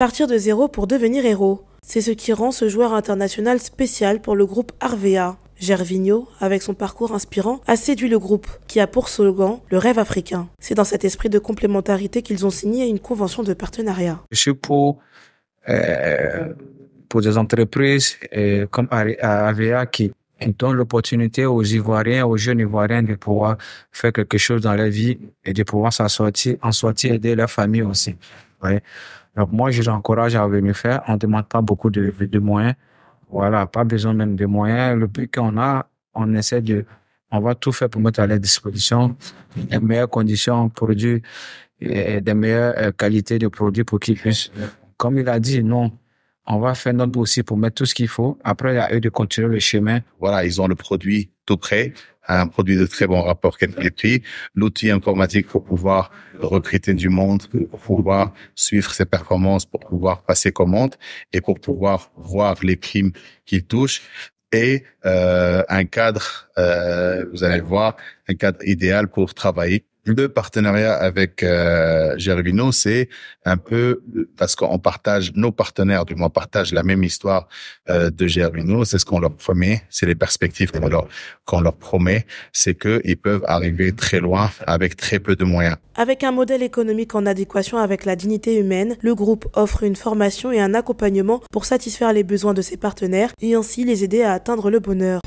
Partir de zéro pour devenir héros. C'est ce qui rend ce joueur international spécial pour le groupe Arvea. Gervinho, avec son parcours inspirant, a séduit le groupe, qui a pour slogan le rêve africain. C'est dans cet esprit de complémentarité qu'ils ont signé une convention de partenariat. Je suis pour, euh, pour des entreprises euh, comme Arvea qui donne l'opportunité aux Ivoiriens, aux jeunes Ivoiriens de pouvoir faire quelque chose dans leur vie et de pouvoir s'en sortir, en sortir, aider leur famille aussi. Ouais. Donc moi, je les encourage à venir faire. On ne demande pas beaucoup de, de, moyens. Voilà, pas besoin même de moyens. Le but qu'on a, on essaie de... On va tout faire pour mettre à leur disposition les meilleures conditions, produits, et des meilleures euh, qualités de produits pour qu'ils puissent... Comme il a dit, non, on va faire notre dossier pour mettre tout ce qu'il faut. Après, il y a eu de continuer le chemin. Voilà, ils ont le produit tout prêt, un produit de très bon rapport qualité-prix, l'outil informatique pour pouvoir recruter du monde, pour pouvoir suivre ses performances, pour pouvoir passer commande et pour pouvoir voir les primes qu'ils touchent et euh, un cadre, euh, vous allez voir, un cadre idéal pour travailler le partenariat avec euh, Gervino, c'est un peu parce qu'on partage nos partenaires, du moins partage la même histoire euh, de Gervino. C'est ce qu'on leur promet, c'est les perspectives qu'on leur qu'on leur promet, c'est que ils peuvent arriver très loin avec très peu de moyens. Avec un modèle économique en adéquation avec la dignité humaine, le groupe offre une formation et un accompagnement pour satisfaire les besoins de ses partenaires et ainsi les aider à atteindre le bonheur.